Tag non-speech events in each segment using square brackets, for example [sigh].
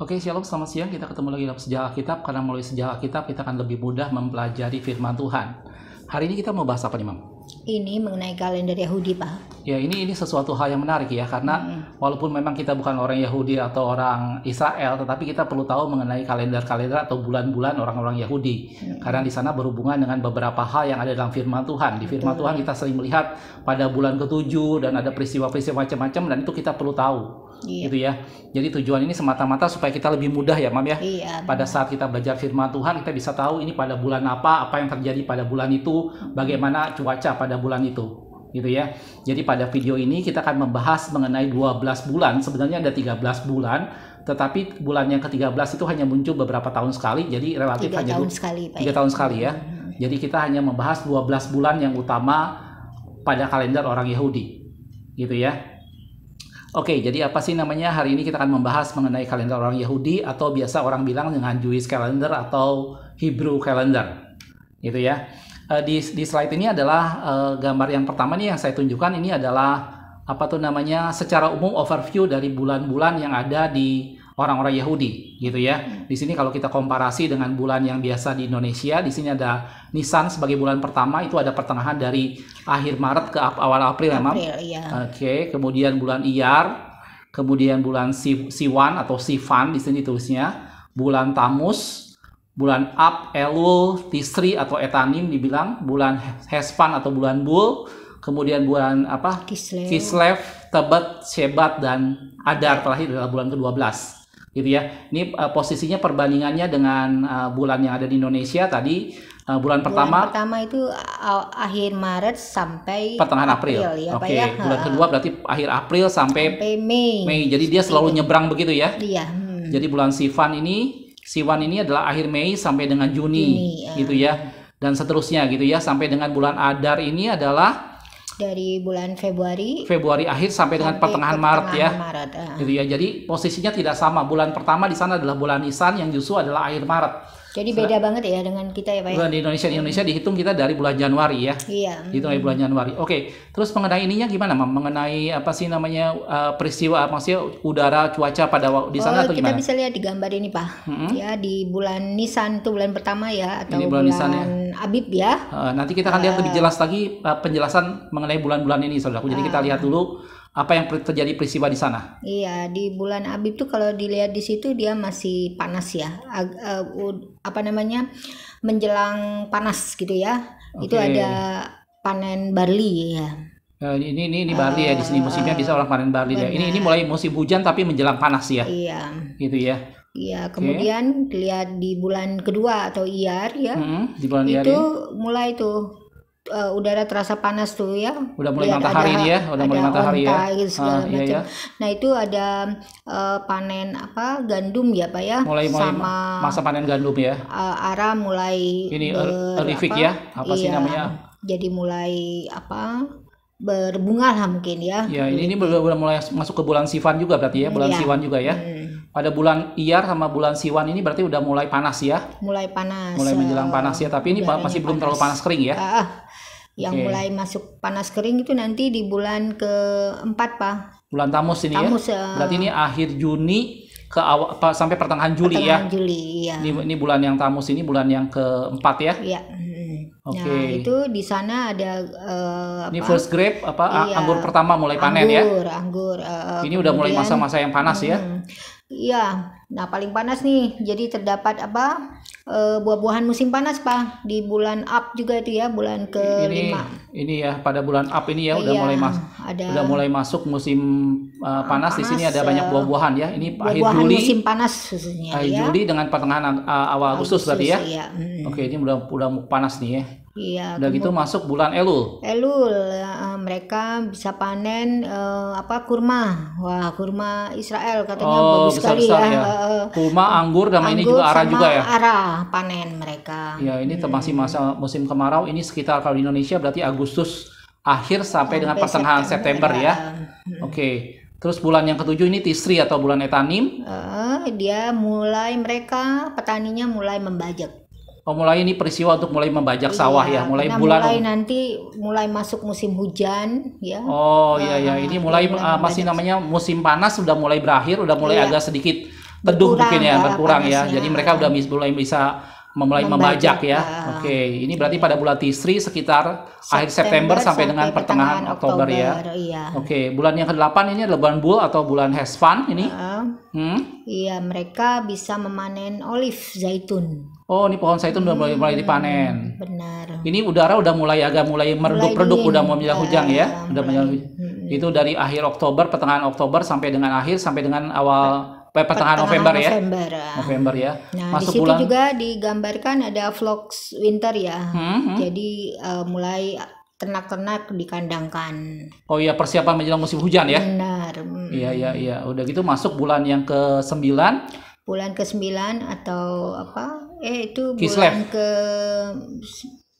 Oke, okay, Shalom, selamat siang. Kita ketemu lagi dalam Sejarah Kitab karena melalui Sejarah Kitab kita akan lebih mudah mempelajari firman Tuhan. Hari ini kita mau bahas apa nih, Mam? Ini mengenai kalender Yahudi, Pak. Ya, ini ini sesuatu hal yang menarik ya karena hmm. walaupun memang kita bukan orang Yahudi atau orang Israel, tetapi kita perlu tahu mengenai kalender-kalender atau bulan-bulan orang-orang Yahudi. Hmm. Karena di sana berhubungan dengan beberapa hal yang ada dalam firman Tuhan. Di firman Betul. Tuhan kita sering melihat pada bulan ketujuh dan ada peristiwa-peristiwa macam-macam dan itu kita perlu tahu iya. gitu ya. Jadi tujuan ini semata-mata supaya kita lebih mudah ya, Mam ya. Iya, pada saat kita belajar firman Tuhan, kita bisa tahu ini pada bulan apa, apa yang terjadi pada bulan itu, bagaimana cuaca pada bulan itu gitu ya. Jadi pada video ini kita akan membahas mengenai 12 bulan, sebenarnya ada 13 bulan, tetapi bulan yang ke-13 itu hanya muncul beberapa tahun sekali, jadi relatif 3 hanya tahun sekali, Pak. 3 ya. tahun sekali ya. Jadi kita hanya membahas 12 bulan yang utama pada kalender orang Yahudi. Gitu ya. Oke, jadi apa sih namanya? Hari ini kita akan membahas mengenai kalender orang Yahudi atau biasa orang bilang dengan Jewish calendar atau Hebrew calendar. Gitu ya. Eh, di, di slide ini adalah eh, gambar yang pertama nih yang saya tunjukkan ini adalah apa tuh namanya secara umum overview dari bulan-bulan yang ada di orang-orang Yahudi gitu ya. Hmm. Di sini kalau kita komparasi dengan bulan yang biasa di Indonesia, di sini ada Nisan sebagai bulan pertama itu ada pertengahan dari akhir Maret ke awal April, ya, April memang. Iya. Oke, okay. kemudian bulan Iyar, kemudian bulan Siwan atau Sivan di sini tulisnya, bulan Tamus, bulan Ab, Elul, Tisri atau Etanim dibilang, bulan Hespan atau bulan Bul, kemudian bulan apa? Kislev, Kislev Tebet, Sebat dan Adar terakhir adalah bulan ke-12 gitu ya. Ini uh, posisinya perbandingannya dengan uh, bulan yang ada di Indonesia tadi uh, bulan, pertama. Bulan pertama itu akhir Maret sampai pertengahan April. April ya, Oke, okay. ya? bulan kedua berarti akhir April sampai, sampai Mei. Mei. Jadi dia selalu iya. nyebrang begitu ya. Iya. Hmm. Jadi bulan Sivan ini Sivan ini adalah akhir Mei sampai dengan Juni, Juni ah. gitu ya. Dan seterusnya gitu ya sampai dengan bulan Adar ini adalah dari bulan Februari. Februari akhir sampai dengan pertengahan, pertengahan Maret ya. Maret, uh. Ah. jadi gitu ya. Jadi posisinya tidak sama. Bulan pertama di sana adalah bulan Isan yang justru adalah akhir Maret. Jadi beda Sudah? banget ya dengan kita ya Pak. Bulan ya? Di Indonesia di Indonesia dihitung kita dari bulan Januari ya. Iya. Dihitung dari bulan hmm. Januari. Oke, terus mengenai ininya gimana, Mam? Mengenai apa sih namanya uh, peristiwa maksudnya udara cuaca pada di sana oh, atau gimana? Kita bisa lihat di gambar ini Pak. -hmm. Ya di bulan Nisan itu bulan pertama ya atau ini bulan, ya. bulan Nisan, ya. Abib ya. Uh, eh, nanti kita akan uh, lihat lebih eh. jelas lagi uh, penjelasan mengenai bulan-bulan ini Saudaraku. Jadi uh, kita ah. lihat dulu apa yang terjadi peristiwa di sana? Iya, di bulan Abib tuh kalau dilihat di situ dia masih panas ya. Ag uh, apa namanya? menjelang panas gitu ya. Okay. Itu ada panen barley ya. Uh, ini ini ini barley uh, ya di sini musimnya bisa orang panen barley ya. Ini ini mulai musim hujan tapi menjelang panas ya. Iya. Gitu ya. Iya, kemudian okay. dilihat di bulan kedua atau IAR ya. Hmm, di bulan itu IAR, ya. mulai tuh uh, udara terasa panas tuh ya. Udah mulai Lihat matahari ini ya, udah mulai matahari ya. Gitu, ah, iya, Iya. Nah itu ada uh, panen apa gandum ya pak ya. Mulai, mulai sama masa panen gandum ya. Uh, eh, arah mulai ini ber, er- ya, apa iya, sih namanya? Jadi mulai apa? berbunga lah mungkin ya. Ya ini ini udah mulai masuk ke bulan Sivan juga berarti ya, bulan iya. sivan juga ya. Hmm pada bulan Iyar sama bulan Siwan ini berarti udah mulai panas ya? Mulai panas. Mulai menjelang panas ya, tapi ini masih belum panas. terlalu panas kering ya? Uh, yang okay. mulai masuk panas kering itu nanti di bulan keempat pak bulan tamus ini ya? tamus, ya uh, berarti ini akhir Juni ke awal apa, sampai pertengahan Juli ya? pertengahan ya Juli ya ini, ini bulan yang tamus ini bulan yang keempat ya Iya. oke okay. nah itu di sana ada uh, apa? ini first grape apa iya, anggur pertama mulai panen anggur, ya anggur uh, ini kemudian, udah mulai masa-masa yang panas hmm, ya Iya, nah paling panas nih. Jadi terdapat apa? uh, buah-buahan musim panas pak di bulan up juga itu ya bulan ke ini, ini ya pada bulan up ini ya udah iya, mulai mas ada, udah mulai masuk musim uh, eh, panas, panas di sini ada banyak eh, buah-buahan ya ini buah akhir Juli musim panas khususnya akhir ya. Juli dengan pertengahan uh, awal Agustus, Agustus berarti ya iya. hmm. oke ini udah udah panas nih ya Iya. Udah gitu masuk bulan Elul. Elul uh, mereka bisa panen uh, apa kurma. Wah, kurma Israel katanya oh, bagus besar sekali ya. ya. Eh, kurma, anggur dan ini juga ara juga ya. Ara panen mereka. Iya, ini hmm. masih masa musim kemarau ini sekitar kalau di Indonesia berarti Agustus akhir sampai, sampai dengan pertengahan September, September ya. ya. Hmm. Oke. Okay. Terus bulan yang ketujuh ini Tisri atau bulan Etanim? Uh, dia mulai mereka petaninya mulai membajak. Oh, mulai ini peristiwa untuk mulai membajak iya, sawah ya, mulai bulan mulai nanti mulai masuk musim hujan ya. Oh iya nah, iya, ini mulai, mulai uh, masih namanya musim panas sudah mulai berakhir, sudah mulai iya. agak sedikit teduh mungkin ya, berkurang ya. Jadi ya. mereka sudah mulai bisa memulai membajak, membajak ya. Ah. Oke, okay. ini berarti pada bulan Tisri sekitar September akhir September sampai, sampai dengan pertengahan, Oktober, Oktober ya. Iya. Oke, okay. bulan yang ke-8 ini adalah bulan bull atau bulan has ini. Uh, hmm? Iya, mereka bisa memanen olive zaitun. Oh, ini pohon zaitun hmm, udah mulai mulai hmm, dipanen. Benar. Ini udara udah mulai agak mulai meredup-redup udah mau menjelang ah, hujan ya. Iya, udah menjelang Hmm. Itu dari akhir Oktober, pertengahan Oktober sampai dengan akhir sampai dengan awal pertengahan November, November ya. November ah. ya. Nah, Masuk di situ bulan... juga digambarkan ada vlogs winter ya. Hmm, hmm. Jadi uh, mulai ternak-ternak dikandangkan. Oh iya, persiapan menjelang musim hujan ya. Benar. Hmm. Iya, iya, iya. Udah gitu masuk bulan yang ke sembilan. Bulan ke sembilan atau apa? Eh itu bulan ke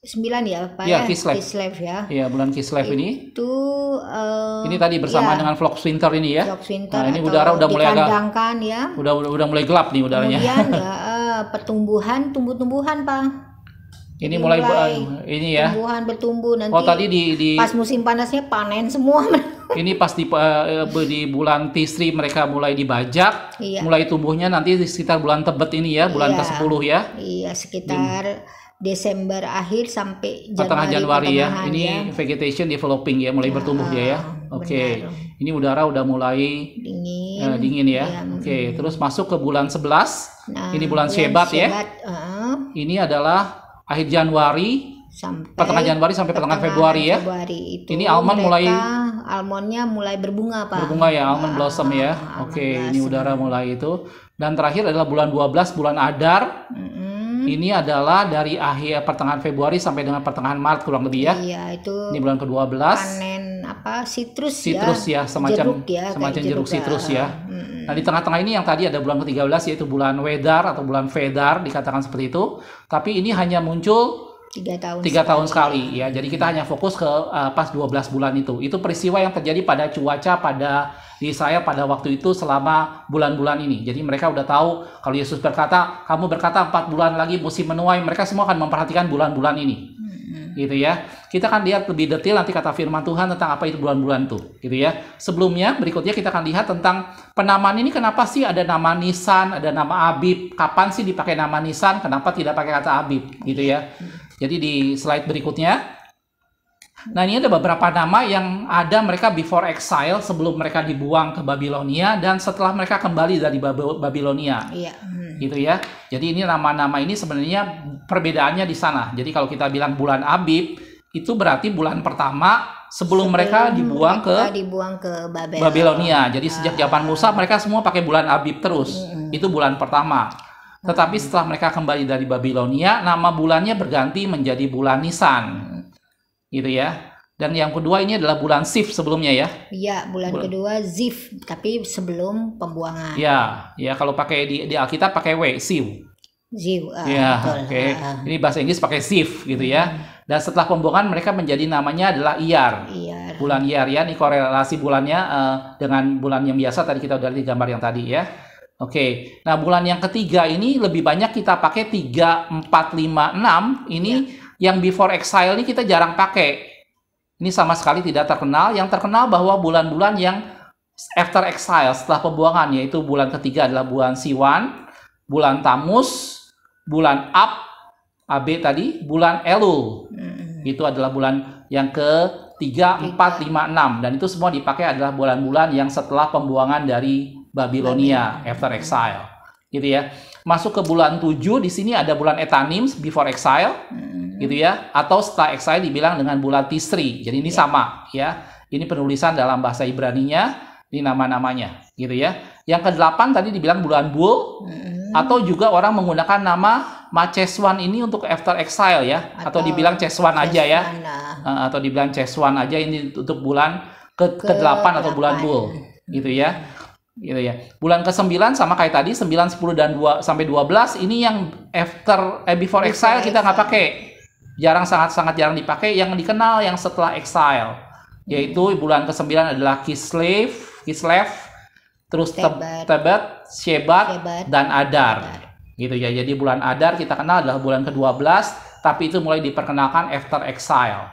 9 ya Pak ya, ya? Eh, Kislev. Kislev ya. Iya, bulan Kislev itu, ini. Itu uh, Ini tadi bersama ya, dengan vlog Winter ini ya. Vlog Winter. Nah, ini udara udah mulai agak ya. Udah, udah udah mulai gelap nih udaranya. Kemudian uh, [laughs] pertumbuhan tumbuh-tumbuhan Pak. Ini mulai, mulai ini ya. Tumbuhan bertumbuh nanti. Oh, tadi di, di pas musim panasnya panen semua. [laughs] ini pasti di, uh, di bulan Tisri mereka mulai dibajak, iya. mulai tumbuhnya nanti sekitar bulan Tebet ini ya, bulan iya, ke-10 ya. Iya, sekitar Desember akhir sampai Januari, Januari ya. Ini ya. vegetation developing ya, mulai ya, bertumbuh dia ya. Oke. Okay. Ini udara udah mulai dingin. Uh, dingin ya. Iya, Oke, okay. terus masuk ke bulan 11. Nah, ini bulan, bulan Syebat ya. Uh, ini adalah akhir Januari sampai pertengahan Januari sampai pertengahan Februari ya. Februari itu. Ini almond mulai almondnya mulai berbunga, Pak. Berbunga ya, almond uh, blossom ya. Oke, okay. ini udara mulai itu. Dan terakhir adalah bulan 12 bulan Adar. Uh -uh hmm. ini adalah dari akhir pertengahan Februari sampai dengan pertengahan Maret kurang lebih ya. Iya, itu. Ini bulan ke-12. Panen apa? Citrus, citrus ya. ya, semacam jeruk ya, semacam jeruk, sitrus citrus ah, ya. Hmm. Nah, di tengah-tengah ini yang tadi ada bulan ke-13 yaitu bulan wedar atau bulan fedar dikatakan seperti itu. Tapi ini hanya muncul tiga tahun tiga sekali. tahun sekali ya jadi kita hanya fokus ke uh, pas 12 bulan itu itu peristiwa yang terjadi pada cuaca pada di saya pada waktu itu selama bulan-bulan ini jadi mereka udah tahu kalau Yesus berkata kamu berkata empat bulan lagi musim menuai mereka semua akan memperhatikan bulan-bulan ini hmm. gitu ya kita akan lihat lebih detail nanti kata firman Tuhan tentang apa itu bulan-bulan itu, gitu ya sebelumnya berikutnya kita akan lihat tentang penamaan ini kenapa sih ada nama Nisan ada nama Abib kapan sih dipakai nama Nisan kenapa tidak pakai kata Abib gitu ya hmm. Jadi di slide berikutnya. Nah ini ada beberapa nama yang ada mereka before exile sebelum mereka dibuang ke Babilonia dan setelah mereka kembali dari Babilonia. Iya. Hmm. Gitu ya. Jadi ini nama-nama ini sebenarnya perbedaannya di sana. Jadi kalau kita bilang bulan Abib itu berarti bulan pertama sebelum, sebelum mereka dibuang mereka ke dibuang ke Babel. Babilonia. Jadi sejak ah. zaman Musa mereka semua pakai bulan Abib terus. Hmm. Itu bulan pertama. Tetapi hmm. setelah mereka kembali dari Babilonia, nama bulannya berganti menjadi bulan Nisan. Gitu ya. Dan yang kedua ini adalah bulan Sif sebelumnya ya. Iya, bulan, bulan kedua Zif, tapi sebelum pembuangan. Iya, ya kalau pakai di, di Alkitab pakai W, Zif. Ah, iya, Uh, oke. Okay. Uh, ini bahasa Inggris pakai Sif gitu ya. Hmm. Dan setelah pembuangan mereka menjadi namanya adalah Iyar. Iyar. Bulan Iyar ya, ini korelasi bulannya uh, dengan bulan yang biasa tadi kita udah lihat gambar yang tadi ya. Oke, nah bulan yang ketiga ini lebih banyak kita pakai 3, 4, 5, 6. Ini yeah. yang before exile ini kita jarang pakai. Ini sama sekali tidak terkenal. Yang terkenal bahwa bulan-bulan yang after exile, setelah pembuangan, yaitu bulan ketiga adalah bulan Siwan, bulan Tamus, bulan Ab, AB tadi, bulan Elul. Mm. Itu adalah bulan yang ke 3, 4, 5, 6. Dan itu semua dipakai adalah bulan-bulan yang setelah pembuangan dari Babilonia after exile gitu ya masuk ke bulan 7 di sini ada bulan Etanim before exile hmm. gitu ya atau setelah exile dibilang dengan bulan Tisri jadi ini ya. sama ya ini penulisan dalam bahasa Ibrani nya, ini nama-namanya gitu ya yang ke-8 tadi dibilang bulan Bul hmm. atau juga orang menggunakan nama Maceswan ini untuk after exile ya atau, atau dibilang Ceswan aja ya atau dibilang Ceswan aja ini untuk bulan ke-8 ke atau bulan Bul gitu ya hmm gitu ya. Bulan ke-9 sama kayak tadi 9 10 dan 2 sampai 12 ini yang after eh, before, exile, kita nggak pakai. Jarang sangat-sangat jarang dipakai yang dikenal yang setelah exile yaitu hmm. bulan ke-9 adalah Kislev, Kislev, terus Tebet, Tebet, Shebat, Shebat dan Adar. Adar. Gitu ya. Jadi bulan Adar kita kenal adalah bulan ke-12 tapi itu mulai diperkenalkan after exile.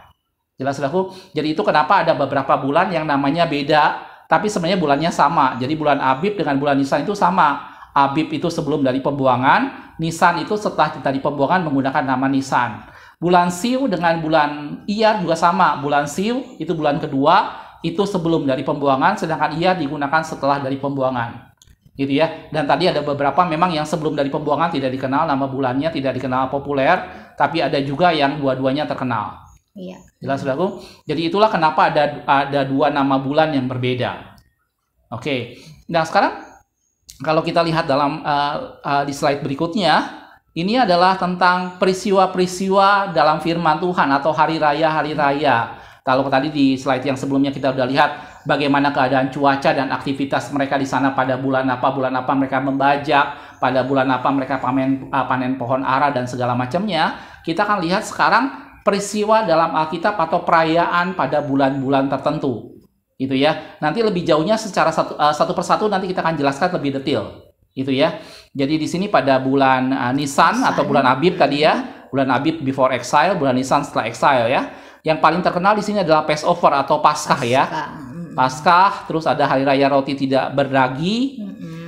Jelas aku. Jadi itu kenapa ada beberapa bulan yang namanya beda tapi sebenarnya bulannya sama. Jadi bulan Abib dengan bulan Nisan itu sama. Abib itu sebelum dari pembuangan, Nisan itu setelah dari pembuangan menggunakan nama Nisan. Bulan Siu dengan bulan Iyar juga sama. Bulan Siu itu bulan kedua, itu sebelum dari pembuangan, sedangkan Iyar digunakan setelah dari pembuangan. Gitu ya. Dan tadi ada beberapa memang yang sebelum dari pembuangan tidak dikenal, nama bulannya tidak dikenal populer, tapi ada juga yang dua-duanya terkenal. Iya. Jelas Jadi itulah kenapa ada ada dua nama bulan yang berbeda. Oke. Okay. Nah sekarang kalau kita lihat dalam uh, uh, di slide berikutnya, ini adalah tentang peristiwa-peristiwa dalam firman Tuhan atau hari raya hari raya. Kalau tadi di slide yang sebelumnya kita sudah lihat bagaimana keadaan cuaca dan aktivitas mereka di sana pada bulan apa bulan apa mereka membajak, pada bulan apa mereka panen eh, panen pohon ara dan segala macamnya. Kita akan lihat sekarang peristiwa dalam Alkitab atau perayaan pada bulan-bulan tertentu gitu ya nanti lebih jauhnya secara satu, uh, satu persatu nanti kita akan jelaskan lebih detail gitu ya jadi di sini pada bulan uh, Nisan atau bulan Abib tadi ya bulan Abib before exile bulan Nisan setelah exile ya yang paling terkenal di sini adalah Passover atau Paskah ya Paskah terus ada hari raya roti tidak berdagi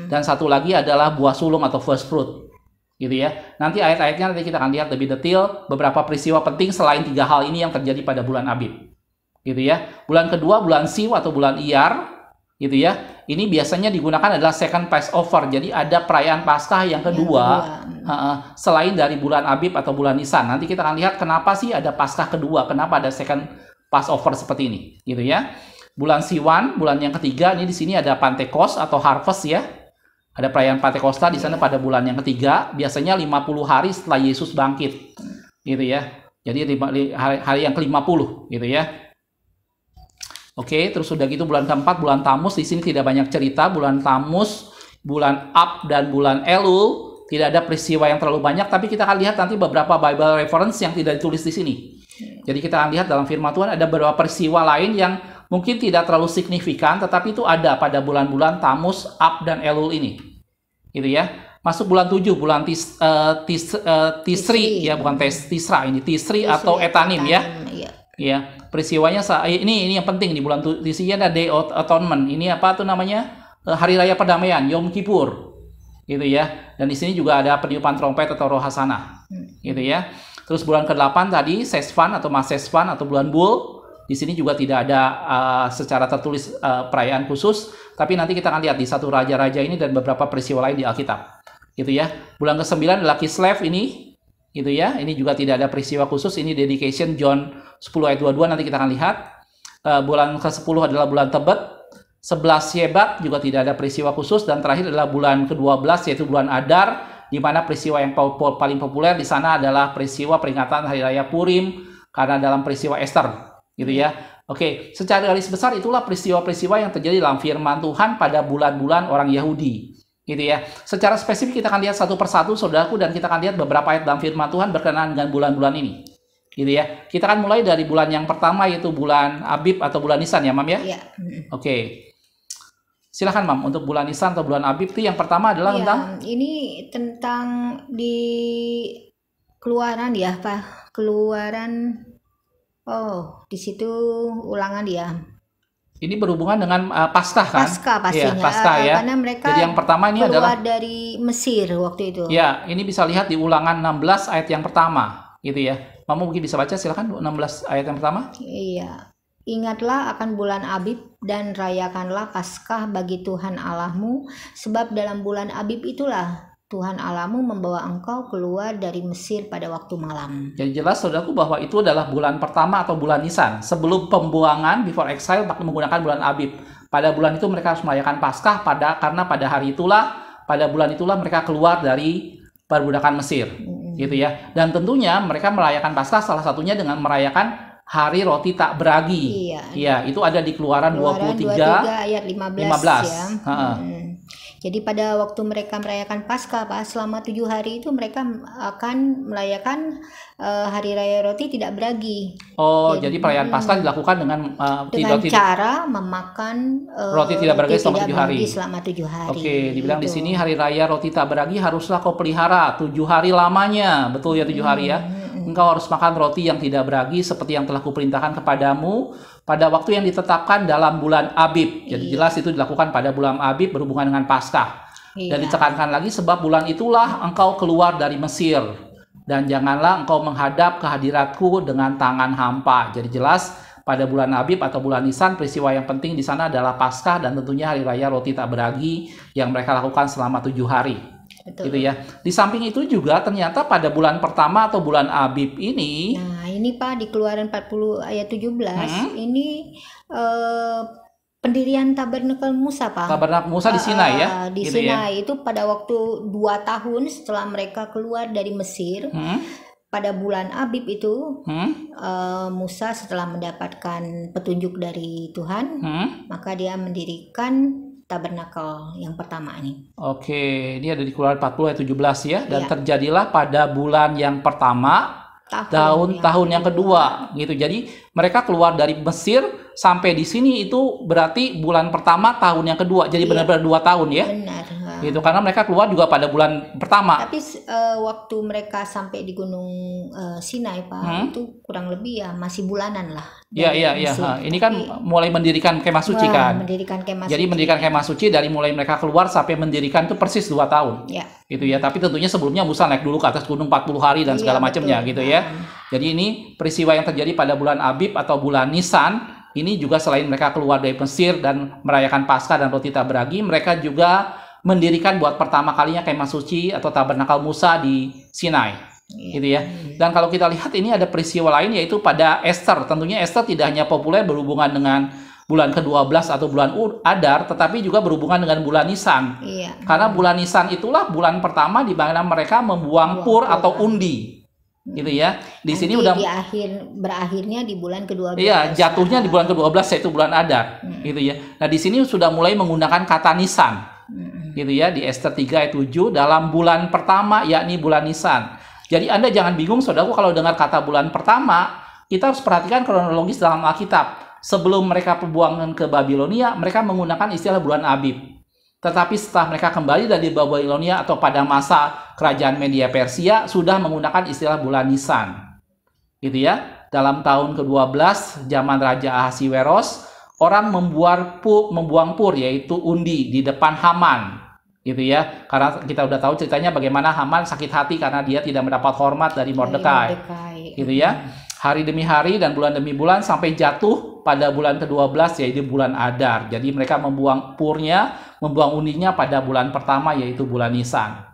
dan satu lagi adalah buah sulung atau first fruit gitu ya. Nanti ayat-ayatnya nanti kita akan lihat lebih detail beberapa peristiwa penting selain tiga hal ini yang terjadi pada bulan Abib. Gitu ya. Bulan kedua bulan Siw atau bulan Iyar gitu ya. Ini biasanya digunakan adalah second Passover. Jadi ada perayaan Paskah yang kedua ya, uh, selain dari bulan Abib atau bulan Nisan. Nanti kita akan lihat kenapa sih ada Paskah kedua, kenapa ada second Passover seperti ini, gitu ya. Bulan Siwan, bulan yang ketiga ini di sini ada Pantekos atau Harvest ya ada perayaan Pentakosta di sana iya. pada bulan yang ketiga, biasanya 50 hari setelah Yesus bangkit. Gitu ya. Jadi hari, hari yang ke-50 gitu ya. Oke, terus sudah gitu bulan keempat, bulan Tamus di sini tidak banyak cerita. Bulan Tamus, bulan Ab dan bulan Elul tidak ada peristiwa yang terlalu banyak. Tapi kita akan lihat nanti beberapa Bible reference yang tidak ditulis di sini. Iya. Jadi kita akan lihat dalam Firman Tuhan ada beberapa peristiwa lain yang Mungkin tidak terlalu signifikan, tetapi itu ada pada bulan-bulan Tamus, Ab, dan Elul ini. Gitu ya. Masuk bulan 7, bulan tis, uh, tis, uh, Tisri, ya bukan tes, Tisra ini, Tisri, tisri atau Etanim, ya. Iya. Ya, peristiwanya eh, ini ini yang penting di bulan Tisri ada Day of Atonement. Ini apa tuh namanya? Hari Raya Perdamaian, Yom Kippur. Gitu ya. Dan di sini juga ada peniupan trompet atau rohasana. Hmm. Gitu ya. Terus bulan ke-8 tadi Sesvan atau Mas atau bulan Bul. Di sini juga tidak ada uh, secara tertulis uh, perayaan khusus, tapi nanti kita akan lihat di satu raja-raja ini dan beberapa peristiwa lain di Alkitab. Gitu ya. Bulan ke-9 adalah Kislev ini, gitu ya. Ini juga tidak ada peristiwa khusus, ini dedication John 10 ayat 22 nanti kita akan lihat. Uh, bulan ke-10 adalah bulan Tebet, 11 Syebat juga tidak ada peristiwa khusus dan terakhir adalah bulan ke-12 yaitu bulan Adar di mana peristiwa yang paling populer di sana adalah peristiwa peringatan Hari Raya Purim karena dalam peristiwa Esther gitu ya. Oke, secara garis besar itulah peristiwa-peristiwa yang terjadi dalam firman Tuhan pada bulan-bulan orang Yahudi. Gitu ya. Secara spesifik kita akan lihat satu persatu saudaraku dan kita akan lihat beberapa ayat dalam firman Tuhan berkenaan dengan bulan-bulan ini. Gitu ya. Kita akan mulai dari bulan yang pertama yaitu bulan Abib atau bulan Nisan ya, Mam ya? Iya. Oke. silakan Mam untuk bulan Nisan atau bulan Abib itu yang pertama adalah ya, tentang ini tentang di keluaran ya, Pak. Keluaran Oh, di situ ulangan dia Ini berhubungan dengan uh, pasta kan? Pasca iya, pastinya. Ya, pasta eh, ya. Karena mereka Jadi yang pertama ini adalah dari Mesir waktu itu. Ya, ini bisa lihat di ulangan 16 ayat yang pertama, gitu ya. Mama mungkin bisa baca silakan 16 ayat yang pertama. Iya. Ingatlah akan bulan Abib dan rayakanlah Paskah bagi Tuhan Allahmu, sebab dalam bulan Abib itulah Tuhan Alamu membawa engkau keluar dari Mesir pada waktu malam. Jadi jelas saudaraku bahwa itu adalah bulan pertama atau bulan Nisan. Sebelum pembuangan, before exile, menggunakan bulan Abib. Pada bulan itu mereka harus merayakan Paskah pada karena pada hari itulah, pada bulan itulah mereka keluar dari perbudakan Mesir. -hmm. Gitu ya. Dan tentunya mereka merayakan Paskah salah satunya dengan merayakan hari roti tak beragi. Iya. Ya, itu ada di Keluaran, Keluaran 23, 23 ayat 15. 15. Ya. Ha -ha. Hmm. Jadi pada waktu mereka merayakan Paskah, Pak, selama tujuh hari itu mereka akan merayakan uh, Hari Raya Roti tidak beragi. Oh, jadi, jadi perayaan hmm. Paskah dilakukan dengan uh, dengan tidak, cara memakan uh, roti tidak beragi roti selama tujuh hari. Selama tujuh hari. Oke, dibilang gitu. di sini Hari Raya Roti tak beragi haruslah kau pelihara tujuh hari lamanya, betul ya tujuh hmm, hari ya. Hmm, hmm, engkau harus makan roti yang tidak beragi seperti yang telah kuperintahkan kepadamu pada waktu yang ditetapkan dalam bulan Abib. Jadi iya. jelas itu dilakukan pada bulan Abib berhubungan dengan Paskah. Iya. Dan ditekankan lagi sebab bulan itulah engkau keluar dari Mesir dan janganlah engkau menghadap kehadiratku dengan tangan hampa. Jadi jelas pada bulan Abib atau bulan Nisan peristiwa yang penting di sana adalah Paskah dan tentunya hari raya roti tak beragi yang mereka lakukan selama tujuh hari. Betul. Gitu ya. Di samping itu juga ternyata pada bulan pertama atau bulan Abib ini hmm ini Pak di Keluaran 40 ayat 17 hmm? ini uh, pendirian Tabernakel Musa Pak. Tabernakel Musa di Sinai ya. Eh, di gitu ya? Sinai ya? itu pada waktu dua tahun setelah mereka keluar dari Mesir. Hmm? Pada bulan Abib itu hmm? uh, Musa setelah mendapatkan petunjuk dari Tuhan, hmm? maka dia mendirikan tabernakel yang pertama ini. Oke, ini ada di Keluaran 40 ayat 17 ya dan ya. terjadilah pada bulan yang pertama tahun, tahun yang, yang kedua gitu. Jadi mereka keluar dari Mesir sampai di sini itu berarti bulan pertama tahun yang kedua jadi iya. benar-benar dua tahun ya benar gitu karena mereka keluar juga pada bulan pertama tapi uh, waktu mereka sampai di gunung uh, Sinai pak hmm? itu kurang lebih ya masih bulanan lah ya iya iya. ha. ini kan tapi, mulai mendirikan kemah suci wah, kan mendirikan kemah jadi suci. mendirikan kemah suci dari mulai mereka keluar sampai mendirikan itu persis dua tahun ya. gitu ya tapi tentunya sebelumnya Musa naik dulu ke atas gunung 40 hari dan iya, segala macamnya gitu ya jadi ini peristiwa yang terjadi pada bulan Abi Abib atau bulan Nisan ini juga selain mereka keluar dari Mesir dan merayakan Paskah dan roti tabragi, mereka juga mendirikan buat pertama kalinya kemah suci atau tabernakal Musa di Sinai. Iya. Gitu ya. Dan kalau kita lihat ini ada peristiwa lain yaitu pada Esther. Tentunya Esther tidak hanya populer berhubungan dengan bulan ke-12 atau bulan Adar, tetapi juga berhubungan dengan bulan Nisan. Iya. Karena bulan Nisan itulah bulan pertama di mana mereka membuang pur atau undi gitu ya. Di Nanti sini udah di akhir berakhirnya di bulan ke-12. Iya, jatuhnya di bulan ke-12 yaitu bulan Adar, hmm. gitu ya. Nah, di sini sudah mulai menggunakan kata nisan. Hmm. Gitu ya, di Esther 3 ayat 7 dalam bulan pertama yakni bulan Nisan. Jadi Anda jangan bingung Saudaraku kalau dengar kata bulan pertama, kita harus perhatikan kronologis dalam Alkitab. Sebelum mereka pembuangan ke Babilonia, mereka menggunakan istilah bulan Abib tetapi setelah mereka kembali dari Babilonia atau pada masa kerajaan Media Persia sudah menggunakan istilah bulan Nisan. Gitu ya. Dalam tahun ke-12 zaman Raja Ahasiweros, orang membuang pur, membuang pur yaitu undi di depan Haman gitu ya karena kita sudah tahu ceritanya bagaimana Haman sakit hati karena dia tidak mendapat hormat dari Mordekai. gitu ya hari demi hari dan bulan demi bulan sampai jatuh pada bulan ke-12 yaitu bulan Adar jadi mereka membuang purnya membuang uninya pada bulan pertama yaitu bulan Nisan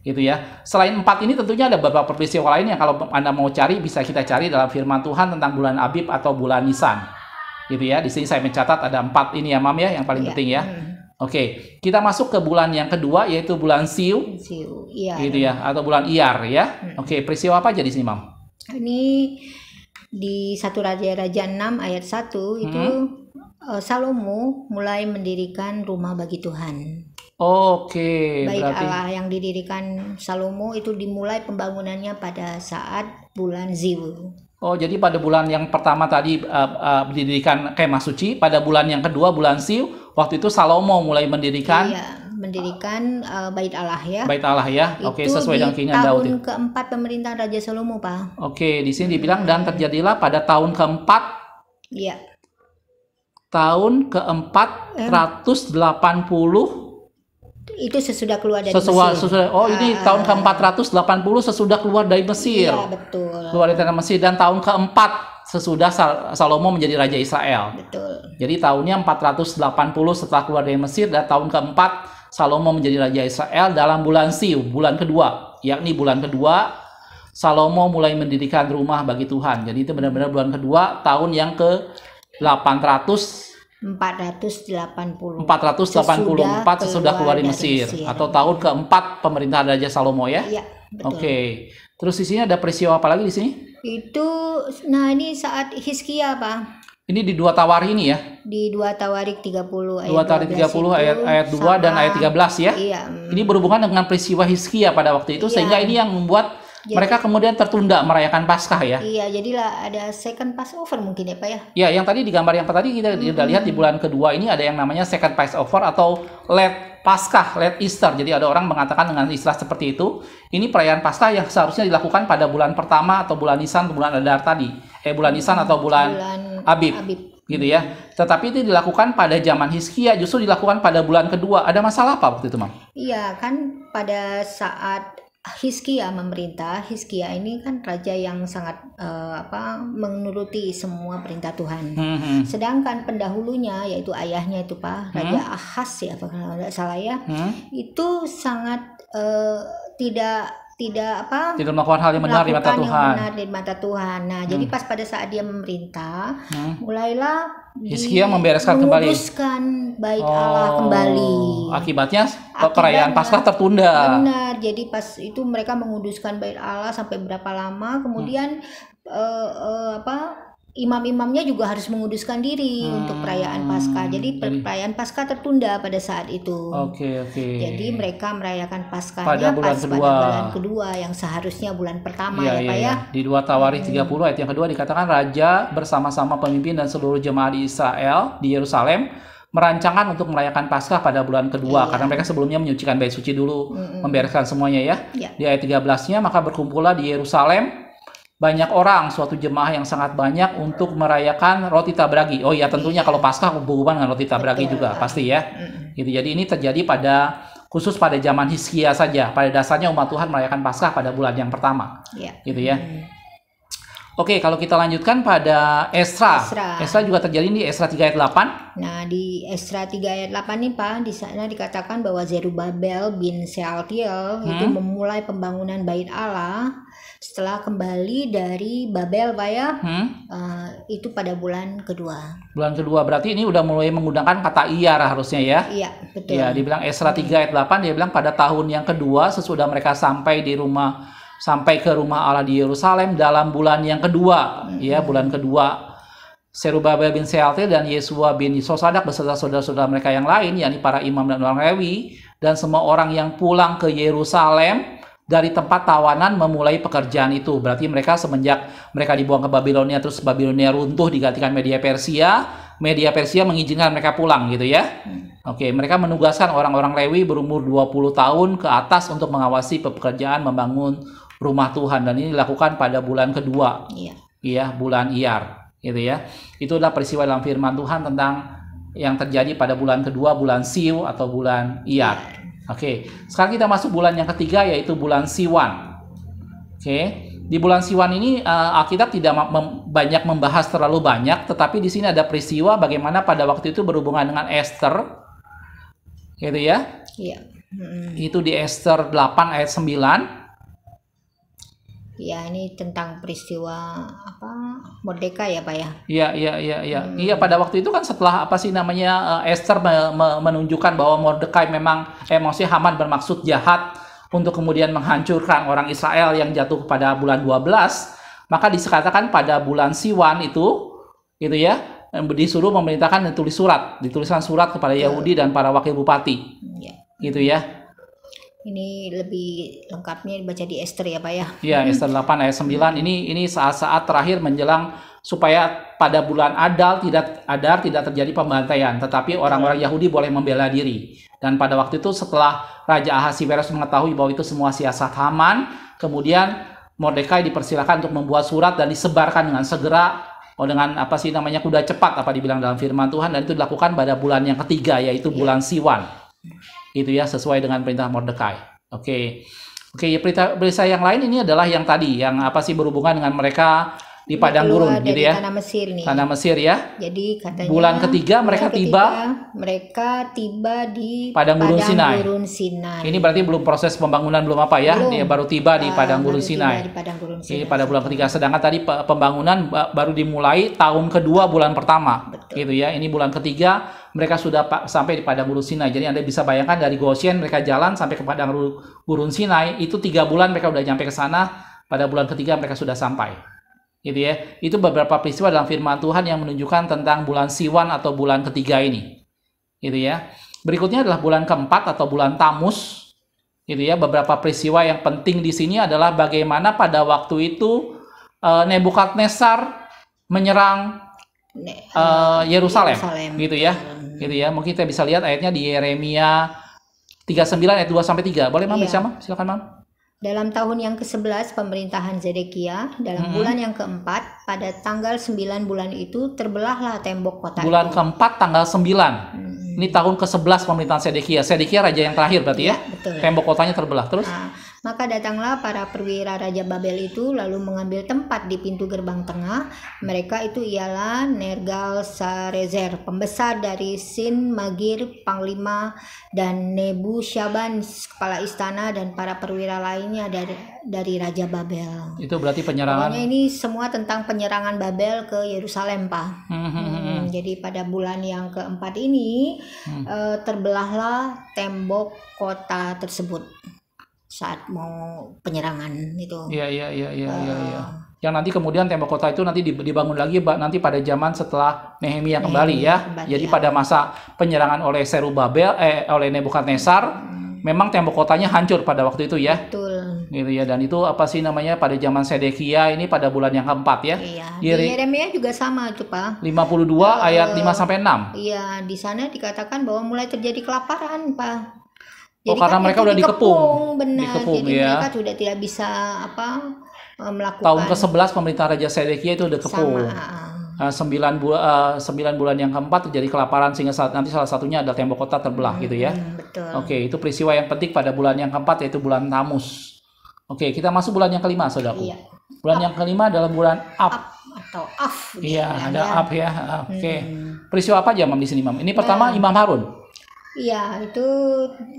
gitu ya. Selain empat ini tentunya ada beberapa peristiwa lain yang kalau Anda mau cari bisa kita cari dalam firman Tuhan tentang bulan Abib atau bulan Nisan. Gitu ya. Di sini saya mencatat ada empat ini ya Mam ya yang paling ya. penting ya. Hmm. Oke, kita masuk ke bulan yang kedua yaitu bulan Siu. Siu, iya. Gitu ya atau bulan Iyar ya. Hmm. Oke, peristiwa apa jadi di sini Mam? Ini di satu Raja-Raja 6 ayat 1 itu hmm. Eh, Salomo mulai mendirikan rumah bagi Tuhan. Oke, baik berarti... Allah yang didirikan Salomo itu dimulai pembangunannya pada saat bulan Zivu. Oh, jadi pada bulan yang pertama tadi uh, eh, uh, eh, didirikan kemah suci, pada bulan yang kedua bulan Siu, waktu itu Salomo mulai mendirikan Iya, mendirikan uh, Bait Allah ya. Bait Allah ya. Oke, okay, sesuai dengan keinginan Daud. Tahun ya. keempat pemerintahan Raja Salomo, Pak. Oke, okay, di sini dibilang dan terjadilah pada tahun keempat Iya tahun ke-480 itu sesudah keluar dari sesuai, Mesir. Sesudah, oh ah. ini ah, tahun ah. ke-480 sesudah keluar dari Mesir. Iya, betul. Keluar dari tanah Mesir dan tahun ke-4 sesudah Salomo menjadi raja Israel. Betul. Jadi tahunnya 480 setelah keluar dari Mesir dan tahun ke-4 Salomo menjadi raja Israel dalam bulan Siu, bulan kedua, yakni bulan kedua Salomo mulai mendirikan rumah bagi Tuhan. Jadi itu benar-benar bulan kedua tahun yang ke 800 480 484 sesudah, puluh sesudah keluar, keluar dari Mesir, Mesir atau tahun keempat pemerintah Raja Salomo ya. Iya. Oke. Okay. Terus di sini ada peristiwa apa lagi di sini? Itu nah ini saat Hizkia Pak. Ini di dua tawar ini ya? Di dua tawarik 30 ayat dua tawarik 30 puluh ayat ayat 2 dan ayat 13 ya. Iya. Ini berhubungan dengan peristiwa Hizkia pada waktu itu iya. sehingga ini yang membuat jadi, Mereka kemudian tertunda merayakan Paskah ya. Iya, jadilah ada second Passover mungkin ya Pak ya. Iya, yang tadi di gambar yang tadi kita mm-hmm. lihat di hmm. bulan kedua ini ada yang namanya second Passover atau late Paskah, late Easter. Jadi ada orang mengatakan dengan istilah seperti itu, ini perayaan Paskah yang seharusnya dilakukan pada bulan pertama atau bulan Nisan atau bulan Adar tadi. Eh bulan Nisan atau hmm, bulan, bulan Abib. Abib gitu ya. Tetapi itu dilakukan pada zaman Hizkia, justru dilakukan pada bulan kedua. Ada masalah apa waktu itu, Mam? Iya, kan pada saat Hiskia memerintah, Hiskia ini kan raja yang sangat uh, apa menuruti semua perintah Tuhan. Mm-hmm. Sedangkan pendahulunya yaitu ayahnya itu Pak mm-hmm. Raja mm-hmm. Ahas ya kalau tidak salah ya, mm-hmm. itu sangat uh, tidak tidak apa tidak melakukan hal yang benar di mata Tuhan. benar di mata Tuhan. Nah, hmm. jadi pas pada saat dia memerintah, hmm. mulailah Hizkia membereskan kembali. Menguduskan bait oh, Allah kembali. Oh, akibatnya Akibat perayaan Paskah tertunda. Benar. Jadi pas itu mereka menguduskan bait Allah sampai berapa lama, kemudian hmm. uh, uh, apa imam-imamnya juga harus menguduskan diri hmm. untuk perayaan Paskah. Jadi, perayaan Paskah tertunda pada saat itu. Oke, okay, oke. Okay. Jadi mereka merayakan Paskah pada bulan kedua. pada bulan kedua yang seharusnya bulan pertama iya, ya, Pak iya, ya. Iya. Di dua Tawarikh hmm. 30 ayat yang kedua dikatakan raja bersama-sama pemimpin dan seluruh jemaah di Israel di Yerusalem merancangkan untuk merayakan Paskah pada bulan kedua iya. karena mereka sebelumnya menyucikan bait suci dulu, mm -mm. membereskan semuanya ya. Yeah. Di ayat 13-nya maka berkumpullah di Yerusalem banyak orang suatu jemaah yang sangat banyak untuk merayakan roti tabragi. Oh ya tentunya kalau Paskah berhubungan dengan roti tabragi juga pasti ya. Gitu. Jadi ini terjadi pada khusus pada zaman Hizkia saja. Pada dasarnya umat Tuhan merayakan Paskah pada bulan yang pertama. Yeah. Gitu ya. Oke, kalau kita lanjutkan pada Esra. Esra. Esra juga terjadi di Esra 3 ayat 8. Nah, di Esra 3 ayat 8 nih Pak, di sana dikatakan bahwa Zerubabel bin Sealtiel hmm? itu memulai pembangunan bait Allah setelah kembali dari Babel Pak ya. Hmm? Uh, itu pada bulan kedua. Bulan kedua berarti ini udah mulai menggunakan kata iar harusnya ya. Iya, betul. Ya, dibilang Esra 3 ayat 8 dia bilang pada tahun yang kedua sesudah mereka sampai di rumah sampai ke rumah Allah di Yerusalem dalam bulan yang kedua, hmm. ya bulan kedua. Serubabel bin Sealtiel dan Yesua bin Sosadak beserta saudara-saudara mereka yang lain, yakni para imam dan orang Lewi, dan semua orang yang pulang ke Yerusalem dari tempat tawanan memulai pekerjaan itu. Berarti mereka semenjak mereka dibuang ke Babilonia, terus Babilonia runtuh digantikan media Persia, media Persia mengizinkan mereka pulang gitu ya. Hmm. Oke, mereka menugaskan orang-orang Lewi berumur 20 tahun ke atas untuk mengawasi pekerjaan membangun rumah Tuhan dan ini dilakukan pada bulan kedua. Iya. ya bulan Iyar, gitu ya. Itu adalah peristiwa dalam firman Tuhan tentang yang terjadi pada bulan kedua, bulan Siu atau bulan Iyar. Oke. Okay. Sekarang kita masuk bulan yang ketiga yaitu bulan Siwan. Oke. Okay. Di bulan Siwan ini uh, Alkitab tidak mem banyak membahas terlalu banyak, tetapi di sini ada peristiwa bagaimana pada waktu itu berhubungan dengan Esther, gitu ya. Iya. -hmm. Itu di Esther 8 ayat 9 ya ini tentang peristiwa apa merdeka ya pak ya iya iya iya iya hmm. iya pada waktu itu kan setelah apa sih namanya uh, Esther me me menunjukkan bahwa Mordekai memang emosi Haman bermaksud jahat untuk kemudian menghancurkan orang Israel yang jatuh pada bulan 12 maka disekatakan pada bulan Siwan itu gitu ya disuruh memerintahkan ditulis surat dituliskan surat kepada Yahudi dan para wakil bupati iya. gitu ya ini lebih lengkapnya baca di Esther ya Pak ya. Iya, Esther hmm. 8 ayat 9 ini ini saat-saat terakhir menjelang supaya pada bulan Adal tidak Adar tidak terjadi pembantaian, tetapi orang-orang hmm. Yahudi boleh membela diri. Dan pada waktu itu setelah Raja Ahasiweros mengetahui bahwa itu semua siasat Haman, kemudian Mordekai dipersilakan untuk membuat surat dan disebarkan dengan segera oh dengan apa sih namanya kuda cepat apa dibilang dalam firman Tuhan dan itu dilakukan pada bulan yang ketiga yaitu iya. bulan Siwan. Hmm gitu ya sesuai dengan perintah Mordekai. Oke. Okay. Oke, okay, ya, perintah perintah yang lain ini adalah yang tadi yang apa sih berhubungan dengan mereka di padang gurun gitu ya. Tanah Mesir nih. Tanah Mesir ya. Jadi katanya bulan ketiga mereka ketiga, tiba mereka tiba di padang, padang gurun Sinai. Sinai. Ini berarti belum proses pembangunan belum apa ya? Belum. Dia baru tiba di ah, padang gurun Sinai. Di padang gurun Sinai. Jadi pada bulan ketiga sedangkan tadi pembangunan baru dimulai tahun kedua bulan pertama. Betul. Gitu ya. Ini bulan ketiga mereka sudah sampai di padang gurun Sinai. Jadi Anda bisa bayangkan dari Goshen mereka jalan sampai ke padang gurun Sinai itu tiga bulan mereka sudah sampai ke sana. Pada bulan ketiga mereka sudah sampai. Gitu ya. Itu beberapa peristiwa dalam firman Tuhan yang menunjukkan tentang bulan Siwan atau bulan ketiga ini. Gitu ya. Berikutnya adalah bulan keempat atau bulan Tamus. Gitu ya. Beberapa peristiwa yang penting di sini adalah bagaimana pada waktu itu eh, Nebukadnezar menyerang Eh, eh, Yerusalem, uh, gitu ya. Hmm. Gitu ya. Mungkin kita bisa lihat ayatnya di Yeremia 39 ayat 2 sampai 3. Boleh Mam iya. bisa Mam? Silakan Mam. Dalam tahun yang ke-11 pemerintahan Zedekia, dalam hmm. bulan yang keempat, pada tanggal 9 bulan itu terbelahlah tembok kota. Bulan itu. keempat tanggal 9. Hmm. Ini tahun ke-11 pemerintahan Zedekia. Zedekia raja yang terakhir berarti ya? ya? Betul. Tembok kotanya terbelah. Terus? Nah, maka datanglah para perwira Raja Babel itu lalu mengambil tempat di pintu gerbang tengah. Mereka itu ialah Nergal Sarezer, pembesar dari Sin Magir, Panglima, dan Nebu Syaban, kepala istana, dan para perwira lainnya dari, dari Raja Babel. Itu berarti penyerangan? Pokoknya ini semua tentang penyerangan Babel ke Yerusalem, Pak. Hmm, hmm, hmm, hmm. Jadi pada bulan yang keempat ini hmm. Eh, terbelahlah tembok kota tersebut saat mau penyerangan itu. Iya iya iya iya iya. Uh, ya. Yang nanti kemudian tembok kota itu nanti dibangun lagi nanti pada zaman setelah Nehemia kembali ya. Kembali, Jadi ya. pada masa penyerangan oleh Serubabel eh oleh Nebukadnezar hmm. memang tembok kotanya hancur pada waktu itu ya. Betul. Gitu ya dan itu apa sih namanya pada zaman Sedekia ini pada bulan yang keempat ya. Iya. Di Yeremia juga sama itu Pak. 52 uh, ayat 5 sampai 6. Iya, di sana dikatakan bahwa mulai terjadi kelaparan Pak Oh, Jadi oh, karena kan mereka udah dikepung. dikepung benar. Dikepung, Jadi ya. mereka sudah tidak bisa apa e, melakukan. Tahun ke-11 pemerintah Raja Sedekia itu udah kepung. Sama. Ah, ah. nah, sembilan bulan uh, e, sembilan bulan yang keempat terjadi kelaparan sehingga saat nanti salah satunya ada tembok kota terbelah hmm, gitu ya. Hmm, betul. Oke, itu peristiwa yang penting pada bulan yang keempat yaitu bulan Tamus. Oke, kita masuk bulan yang kelima, saudaraku. Iya. Bulan up. yang kelima adalah bulan Ab. atau af. Gitu iya, kan ada ya. ya. Oke. Okay. Hmm. Peristiwa apa aja, Mam di sini, Mam? Ini pertama hmm. Imam Harun. Iya, itu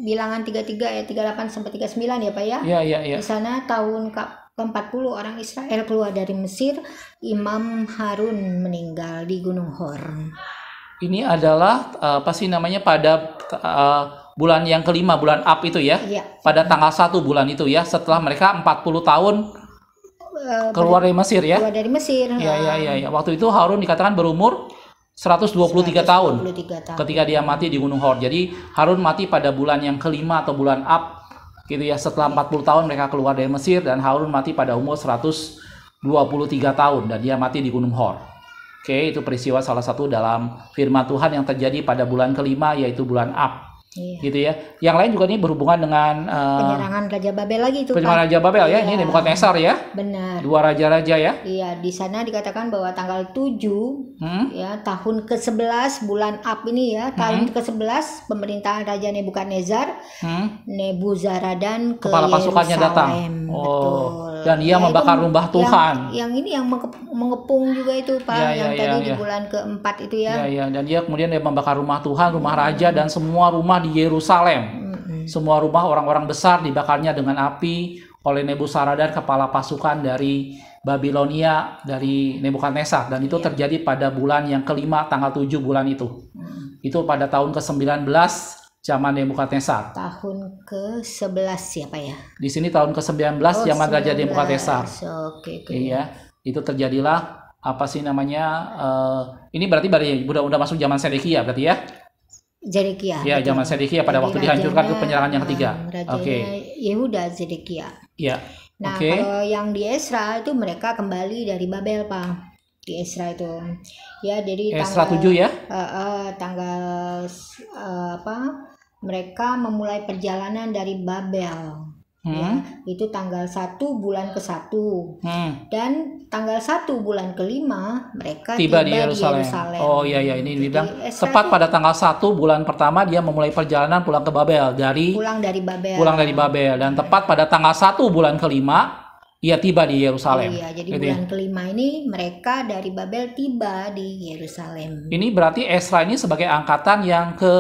bilangan 33 ya, 38 sampai 39 ya, Pak ya. Iya, iya, iya. Di sana tahun ke-40 orang Israel keluar dari Mesir, Imam Harun meninggal di Gunung Hor. Ini adalah uh, apa namanya pada uh, bulan yang kelima, bulan Ab itu ya. Iya. Pada tanggal 1 bulan itu ya, setelah mereka 40 tahun uh, keluar dari Mesir ya. Keluar dari Mesir. Iya, iya, ah. iya, ya. Waktu itu Harun dikatakan berumur 123, tahun, tahun ketika dia mati di Gunung Hor. Jadi Harun mati pada bulan yang kelima atau bulan Ab gitu ya setelah 40 tahun mereka keluar dari Mesir dan Harun mati pada umur 123 tahun dan dia mati di Gunung Hor. Oke, itu peristiwa salah satu dalam firman Tuhan yang terjadi pada bulan kelima yaitu bulan Ab Iya. gitu ya. Yang lain juga ini berhubungan dengan uh, penyerangan Raja Babel lagi itu. Penyerangan Raja Babel ya, iya. ini Nesar ya. Benar. Dua raja-raja ya. Iya, di sana dikatakan bahwa tanggal 7 hmm? ya tahun ke-11 bulan Ab ini ya, hmm. tahun hmm? ke-11 pemerintahan Raja Nebukadnezar, hmm? Nebuzaradan ke Kepala pasukannya Yerusalem. datang. Oh. Betul dan ia ya, membakar rumah Tuhan. Yang, yang ini yang mengepung juga itu Pak, ya, yang ya, tadi ya, ya. di bulan keempat itu ya. Ya, ya. Dan dia kemudian dia membakar rumah Tuhan, rumah raja dan semua rumah di Yerusalem. Hmm. Semua rumah orang-orang besar dibakarnya dengan api oleh Nebusaradan kepala pasukan dari Babilonia dari Nebukadnezar dan itu iya. terjadi pada bulan yang kelima tanggal 7 bulan itu. Hmm. Itu pada tahun ke-19 zaman Demu Tahun ke-11 siapa ya? Di sini tahun ke-19 oh, zaman Raja Demu Oke, okay, okay. Iya, itu terjadilah apa sih namanya? Uh, ini berarti berarti udah udah masuk zaman Sedekia berarti ya? Zedekia. Iya, zaman Zedekia pada waktu rajanya, dihancurkan ke penyerangan yang ketiga. Eh, oke. Okay. Yehuda Zedekia. Iya. Nah, okay. kalau yang di Esra itu mereka kembali dari Babel, Pak. Di Esra itu. Ya, jadi Esra tanggal, 7 ya. Uh, uh, tanggal uh, apa? mereka memulai perjalanan dari Babel. Hmm. Ya, itu tanggal 1 bulan ke-1. Hmm. Dan tanggal 1 bulan ke-5 mereka tiba, tiba di, Yerusalem. Oh iya iya ini bilang eh, tepat pada tanggal 1 bulan pertama dia memulai perjalanan pulang ke Babel dari pulang dari Babel. Pulang dari Babel dan tepat pada tanggal 1 bulan ke-5 ia tiba di Yerusalem. Oh, iya, jadi gitu ya. bulan kelima ini mereka dari Babel tiba di Yerusalem. Ini berarti Esra ini sebagai angkatan yang ke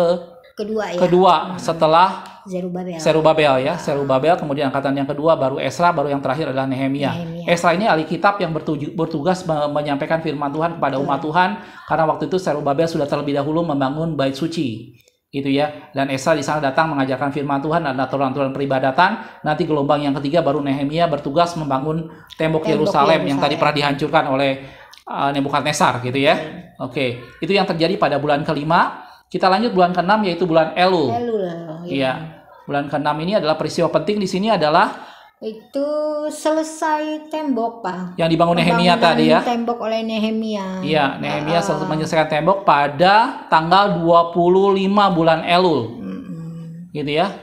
kedua ya. Kedua setelah Zerubabel. Zerubabel ya, Zerubabel kemudian angkatan yang kedua baru Esra, baru yang terakhir adalah Nehemia. Esra ini ahli kitab yang bertuju, bertugas menyampaikan firman Tuhan kepada umat umat Tuhan karena waktu itu Zerubabel sudah terlebih dahulu membangun bait suci gitu ya. Dan Esra di sana datang mengajarkan firman Tuhan dan aturan-aturan peribadatan. Nanti gelombang yang ketiga baru Nehemia bertugas membangun tembok, Yerusalem, yang tadi pernah dihancurkan oleh uh, gitu ya. Oke, okay. itu yang terjadi pada bulan kelima kita lanjut bulan ke-6 yaitu bulan Elul. Elul. Iya. Ya. Bulan ke-6 ini adalah peristiwa penting di sini adalah itu selesai tembok pak yang dibangun Nehemia tadi ya tembok oleh Nehemia iya ah. Nehemia uh, menyelesaikan tembok pada tanggal 25 bulan Elul Uh, gitu ya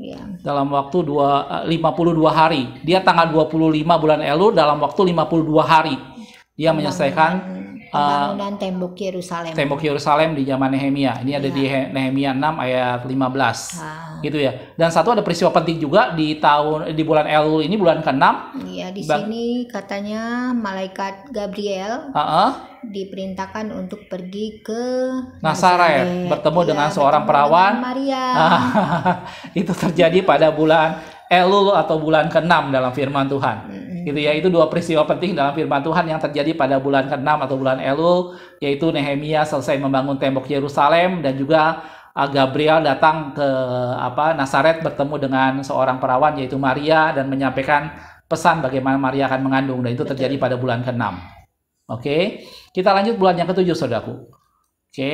Iya. dalam waktu dua, 52 eh, hari dia tanggal 25 bulan Elul dalam waktu 52 hari dia menyelesaikan pembangunan uh, ah, tembok Yerusalem. Tembok Yerusalem di zaman Nehemia. Ini ada ya. di iya. Nehemia 6 ayat 15. Ah. Gitu ya. Dan satu ada peristiwa penting juga di tahun di bulan Elul ini bulan ke-6. Iya, di bang, sini katanya malaikat Gabriel uh -uh. diperintahkan untuk pergi ke Nazaret, bertemu ya, dengan iya, seorang bertemu perawan. Maria. [laughs] itu terjadi pada bulan Elul atau bulan ke-6 dalam firman Tuhan. Hmm gitu ya itu dua peristiwa penting dalam firman Tuhan yang terjadi pada bulan ke-6 atau bulan Elul yaitu Nehemia selesai membangun tembok Yerusalem dan juga ah, Gabriel datang ke apa Nazaret bertemu dengan seorang perawan yaitu Maria dan menyampaikan pesan bagaimana Maria akan mengandung dan itu terjadi pada bulan ke-6. Oke. Kita lanjut bulan yang ketujuh Saudaraku. Oke.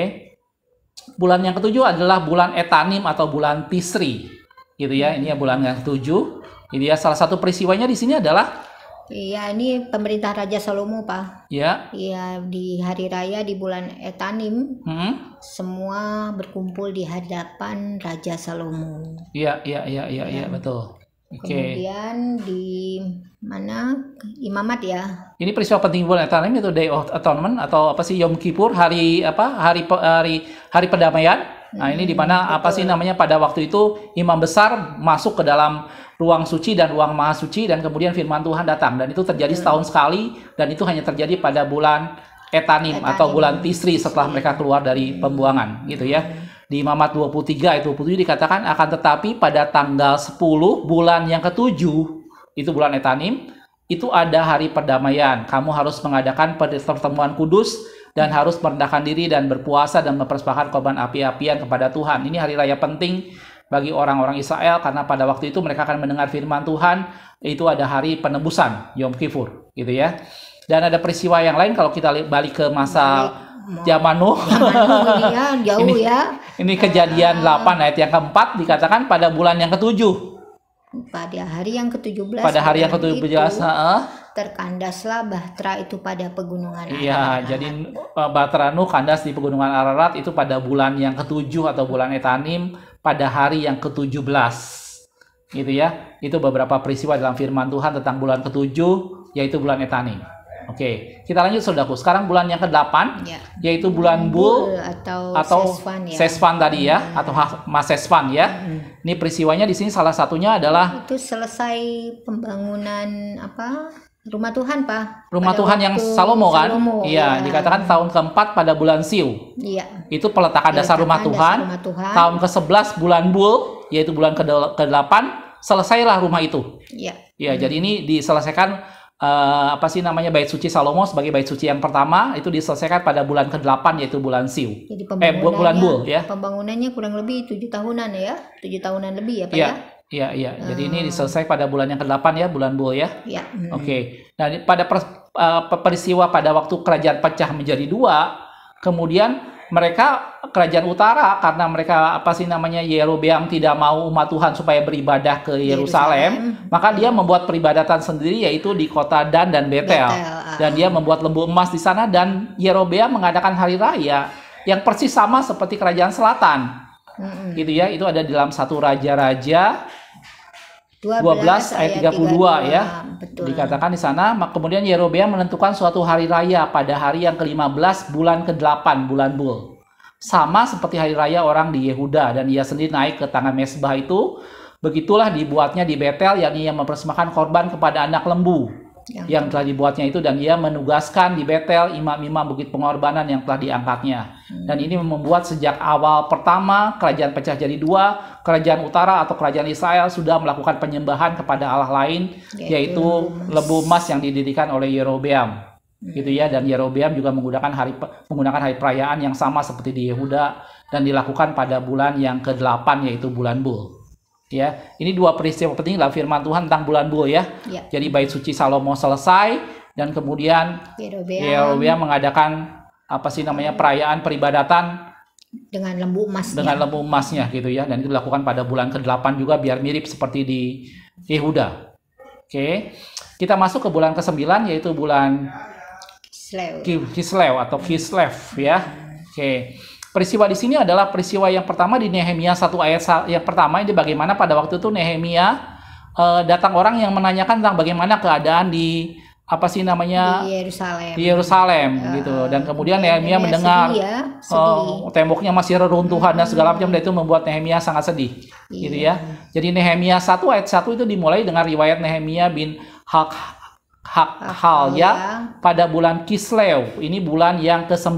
Bulan yang ketujuh adalah bulan Etanim atau bulan Tisri. Gitu ya. Ini ya bulan yang ketujuh. Ini ya salah satu peristiwanya di sini adalah Iya, ini pemerintah Raja Salomo, Pak. Iya. Iya, di hari raya di bulan Etanim, hmm? semua berkumpul di hadapan Raja Salomo. Iya, iya, iya, iya, ya, betul. Okay. Kemudian di mana imamat ya? Ini peristiwa penting bulan Etanim itu Day of Atonement atau apa sih Yom Kippur hari apa hari hari hari perdamaian. Nah, hmm, ini di hmm, mana apa sih namanya pada waktu itu imam besar masuk ke dalam ruang suci dan ruang maha suci dan kemudian firman Tuhan datang dan itu terjadi hmm. setahun sekali dan itu hanya terjadi pada bulan etanim, etanim. atau bulan Tisri setelah mereka keluar dari hmm. pembuangan gitu ya. Hmm. Di Mamat 23 itu 27 dikatakan akan tetapi pada tanggal 10 bulan yang ketujuh itu bulan etanim itu ada hari perdamaian. Kamu harus mengadakan pertemuan kudus dan harus merendahkan diri dan berpuasa dan mempersembahkan korban api-apian kepada Tuhan. Ini hari raya penting bagi orang-orang Israel karena pada waktu itu mereka akan mendengar firman Tuhan itu ada hari penebusan Yom Kippur gitu ya dan ada peristiwa yang lain kalau kita balik ke masa zaman Nuh ini, [laughs] jauh ini, ya ini kejadian uh, ah. 8 ayat yang keempat dikatakan pada bulan yang ketujuh pada hari yang ke-17 pada hari yang ke-17 terkandaslah Bahtera itu pada pegunungan iya, Ararat. Iya, jadi eh, Bahtera Nuh kandas di pegunungan Ararat itu pada bulan yang ketujuh atau bulan Etanim pada hari yang ke-17. Gitu ya. Itu beberapa peristiwa dalam firman Tuhan tentang bulan ke-7 yaitu bulan Etani. Oke, okay. kita lanjut saudaraku. Sekarang bulan yang ke-8 ya. yaitu bulan Bul, Bul atau, atau Sesvan, ya. Sesvan tadi ya hmm. atau Mas Sesvan ya. Hmm. Ini peristiwanya di sini salah satunya adalah itu selesai pembangunan apa? Rumah Tuhan, Pak. Rumah pada Tuhan yang Salomo kan? Salomo, iya, ya. dikatakan tahun keempat pada bulan Siu. Iya. Itu peletakan dasar, rumah, dasar Tuhan. rumah Tuhan. Tahun ke-11 bulan Bul, yaitu bulan ke-8, selesailah rumah itu. Iya. Iya, hmm. jadi ini diselesaikan uh, apa sih namanya bait suci Salomo sebagai bait suci yang pertama itu diselesaikan pada bulan ke-8 yaitu bulan Siu. Jadi eh, bulan Bul ya. Pembangunannya kurang lebih tujuh tahunan ya, tujuh tahunan lebih ya, Pak iya. ya. ya? Iya, iya. Jadi ini ah. selesai pada bulan yang ke-8 ya, bulan Bul ya. Iya. Hmm. Oke. Okay. Nah, pada per, uh, eh, peristiwa pada waktu kerajaan pecah menjadi dua, kemudian mereka kerajaan utara karena mereka apa sih namanya Yerobeam tidak mau umat Tuhan supaya beribadah ke Yerusalem, maka dia membuat peribadatan sendiri yaitu di kota Dan dan Betel. Betel uh. Ah. Dan dia membuat lembu emas di sana dan Yerobeam mengadakan hari raya yang persis sama seperti kerajaan selatan mm-hmm. gitu ya itu ada dalam satu raja-raja 12, 12 ayat 32, 32 ya betul. dikatakan di sana kemudian Yerobeam menentukan suatu hari raya pada hari yang ke-15 bulan ke-8 bulan Bul sama seperti hari raya orang di Yehuda dan ia sendiri naik ke tangan mesbah itu begitulah dibuatnya di Betel yakni yang mempersembahkan korban kepada anak lembu yang, yang telah dibuatnya itu dan ia menugaskan di Betel imam-imam bukit pengorbanan yang telah diangkatnya. Hmm. Dan ini membuat sejak awal pertama kerajaan pecah jadi dua, kerajaan utara atau kerajaan Israel sudah melakukan penyembahan kepada allah lain yaitu, yaitu lebu emas yang didirikan oleh Yerobeam hmm. gitu ya dan Yerobeam juga menggunakan hari menggunakan hari perayaan yang sama seperti di Yehuda dan dilakukan pada bulan yang ke-8 yaitu bulan Bul. Ya, ini dua peristiwa penting lah firman Tuhan tentang bulan bul ya. ya. Jadi bait suci Salomo selesai dan kemudian Yerobeam mengadakan apa sih namanya perayaan peribadatan dengan lembu emasnya. Dengan lembu emasnya gitu ya dan itu dilakukan pada bulan ke-8 juga biar mirip seperti di Yehuda. Oke. Kita masuk ke bulan ke-9 yaitu bulan Kislev. atau Kislev ya. Oke. Okay. Peristiwa di sini adalah peristiwa yang pertama di Nehemia 1 ayat yang pertama ini bagaimana pada waktu itu Nehemia uh, datang orang yang menanyakan tentang bagaimana keadaan di apa sih namanya di Yerusalem, di Yerusalem uh, gitu dan kemudian Nehemia mendengar sedih ya, eh, sedih. Uh, temboknya masih reruntuhan hmm. dan segala macam dan itu membuat Nehemia sangat sedih yeah. gitu ya jadi Nehemia 1 ayat 1 itu dimulai dengan riwayat Nehemia bin Hak Hak Hal ya pada bulan Kislev ini bulan yang ke-9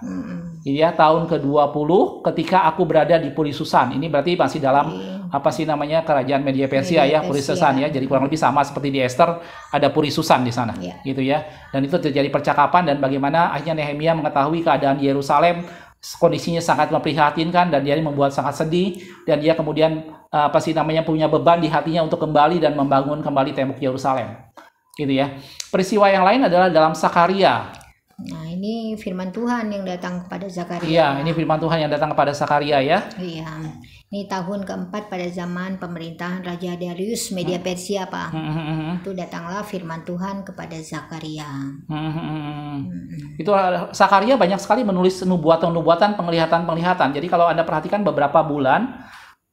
hmm. Iya, tahun ke-20 ketika aku berada di Purisusan. Ini berarti masih dalam hmm. apa sih namanya kerajaan Media Persia Media ya, Purisusan ya. Jadi kurang lebih sama seperti di Esther ada Purisusan di sana. Yeah. Gitu ya. Dan itu terjadi percakapan dan bagaimana akhirnya Nehemia mengetahui keadaan Yerusalem kondisinya sangat memprihatinkan dan dia membuat sangat sedih dan dia kemudian eh, apa sih namanya punya beban di hatinya untuk kembali dan membangun kembali tembok Yerusalem gitu ya peristiwa yang lain adalah dalam Sakaria ini firman Tuhan yang datang kepada Zakaria. Iya, ini firman Tuhan yang datang kepada Zakaria ya. Iya. Ini tahun keempat pada zaman pemerintahan Raja Darius media hmm. Persia Pak. Hmm, hmm, hmm. hmm. Itu datanglah firman Tuhan kepada Zakaria. Hmm, hmm, hmm. hmm. hmm. Itu eh, Zakaria banyak sekali menulis nubuatan-nubuatan, penglihatan-penglihatan. Jadi kalau Anda perhatikan beberapa bulan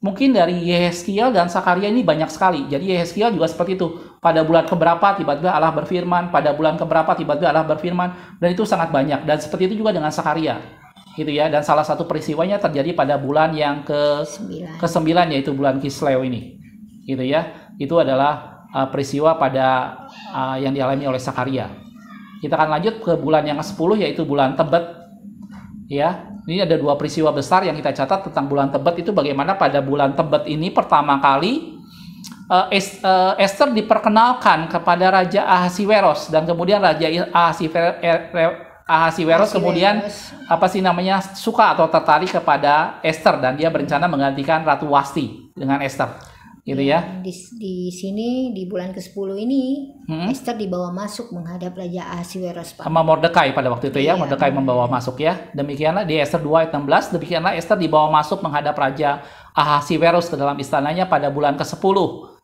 mungkin dari Yehezkiel dan Zakaria ini banyak sekali. Jadi Yehezkiel juga seperti itu pada bulan keberapa tiba-tiba Allah berfirman, pada bulan keberapa tiba-tiba Allah berfirman, dan itu sangat banyak. Dan seperti itu juga dengan Sakaria, gitu ya. Dan salah satu peristiwanya terjadi pada bulan yang ke Sembilan. ke sembilan yaitu bulan Kislew ini, gitu ya. Itu adalah uh, peristiwa pada uh, yang dialami oleh Sakaria. Kita akan lanjut ke bulan yang ke-10 yaitu bulan Tebet. Ya, ini ada dua peristiwa besar yang kita catat tentang bulan Tebet itu bagaimana pada bulan Tebet ini pertama kali Eh, eh, Esther diperkenalkan kepada Raja Ahasiweros dan kemudian Raja er, er, Ahasiweros kemudian apa sih namanya suka atau tertarik kepada Esther dan dia berencana menggantikan Ratu Wasti dengan Esther gitu ya. Nah, di, di sini di bulan ke-10 ini hmm? Esther dibawa masuk menghadap Raja Ahasiweros Pak. Sama Mordekai pada waktu itu ya, iya. Mordekai membawa masuk ya. Demikianlah di Esther 2 ayat 16, demikianlah Esther dibawa masuk menghadap Raja Ahasiweros ke dalam istananya pada bulan ke-10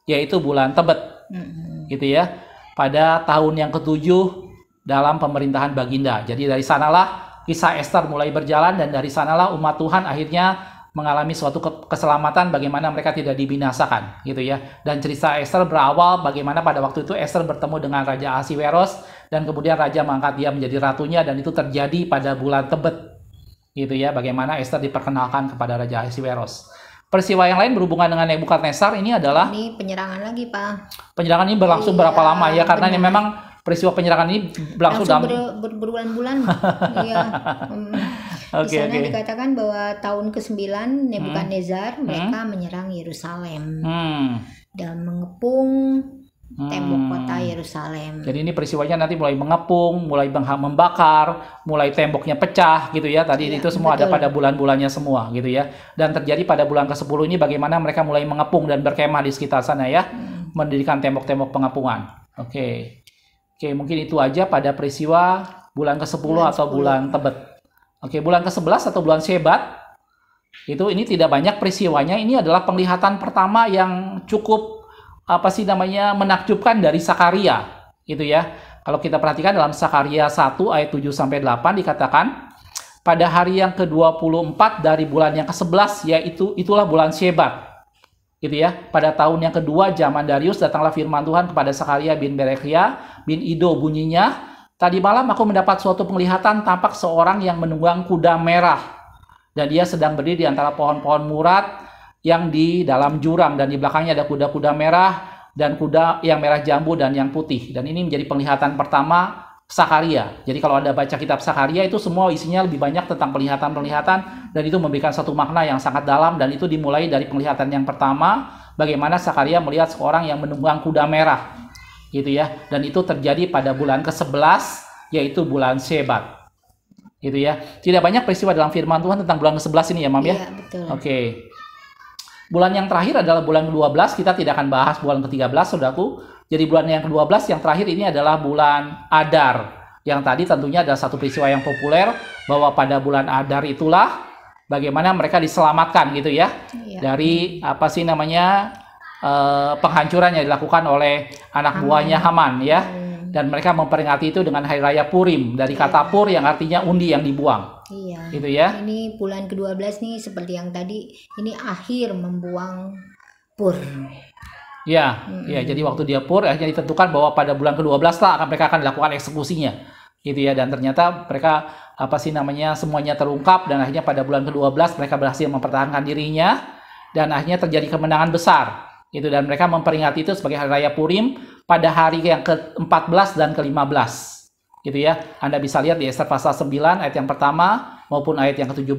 yaitu bulan Tebet. Hmm. Gitu ya. Pada tahun yang ketujuh dalam pemerintahan Baginda. Jadi dari sanalah kisah Esther mulai berjalan dan dari sanalah umat Tuhan akhirnya mengalami suatu keselamatan bagaimana mereka tidak dibinasakan gitu ya dan cerita Esther berawal bagaimana pada waktu itu Esther bertemu dengan Raja Asiweros dan kemudian Raja mengangkat dia menjadi ratunya dan itu terjadi pada bulan Tebet gitu ya bagaimana Esther diperkenalkan kepada Raja Asiweros Peristiwa yang lain berhubungan dengan Nebukadnezar ini adalah ini penyerangan lagi, Pak. Penyerangan ini berlangsung iya, berapa lama ya? Karena benar. ini memang peristiwa penyerangan ini berlangsung dalam berbulan-bulan. [laughs] iya. Um, okay, dikatakan bahwa tahun ke-9 Nebukadnezar hmm. mereka hmm. menyerang Yerusalem. Hmm. Dan mengepung hmm. tembok kota hmm. Yerusalem. Jadi ini peristiwanya nanti mulai mengepung, mulai membakar, mulai temboknya pecah gitu ya. Tadi ya, itu semua betul. ada pada bulan-bulannya semua gitu ya. Dan terjadi pada bulan ke-10 ini bagaimana mereka mulai mengepung dan berkemah di sekitar sana ya, hmm. mendirikan tembok-tembok pengepungan. Oke. Okay. Oke, okay, mungkin itu aja pada peristiwa bulan ke-10 atau bulan Tebet. Oke, bulan ke-11 atau bulan sebat. itu ini tidak banyak peristiwanya. Ini adalah penglihatan pertama yang cukup apa sih namanya menakjubkan dari Sakaria gitu ya. Kalau kita perhatikan dalam Sakaria 1 ayat 7 sampai 8 dikatakan pada hari yang ke-24 dari bulan yang ke-11 yaitu itulah bulan Syebat. Gitu ya. Pada tahun yang kedua zaman Darius datanglah firman Tuhan kepada Sakaria bin Berekia bin Ido bunyinya Tadi malam aku mendapat suatu penglihatan tampak seorang yang menunggang kuda merah dan dia sedang berdiri di antara pohon-pohon murat yang di dalam jurang dan di belakangnya ada kuda-kuda merah dan kuda yang merah jambu dan yang putih. Dan ini menjadi penglihatan pertama Sakaria. Jadi kalau Anda baca kitab Sakaria itu semua isinya lebih banyak tentang penglihatan-penglihatan dan itu memberikan satu makna yang sangat dalam dan itu dimulai dari penglihatan yang pertama bagaimana Sakaria melihat seorang yang menunggang kuda merah. Gitu ya. Dan itu terjadi pada bulan ke-11 yaitu bulan Sebat. Gitu ya. Tidak banyak peristiwa dalam firman Tuhan tentang bulan ke-11 ini ya, Mam ya. Iya, betul. Oke. Okay. Bulan yang terakhir adalah bulan ke-12, kita tidak akan bahas bulan ke-13, saudaraku. Jadi bulan yang ke-12, yang terakhir ini adalah bulan Adar. Yang tadi tentunya ada satu peristiwa yang populer, bahwa pada bulan Adar itulah bagaimana mereka diselamatkan gitu ya. Iya. Dari apa sih namanya, eh, penghancuran yang dilakukan oleh anak Amin. buahnya Haman ya. Iya. Dan mereka memperingati itu dengan Hari Raya Purim, dari kata iya. pur yang artinya undi yang dibuang. Iya. Gitu ya. Ini bulan ke-12 nih seperti yang tadi ini akhir membuang pur. Iya. mm-hmm. ya jadi waktu dia pur akhirnya ditentukan bahwa pada bulan ke-12 lah akan mereka akan dilakukan eksekusinya. Gitu ya dan ternyata mereka apa sih namanya semuanya terungkap dan akhirnya pada bulan ke-12 mereka berhasil mempertahankan dirinya dan akhirnya terjadi kemenangan besar. Gitu dan mereka memperingati itu sebagai hari raya Purim pada hari yang ke-14 dan ke-15 gitu ya. Anda bisa lihat di Ester pasal 9 ayat yang pertama maupun ayat yang ke-17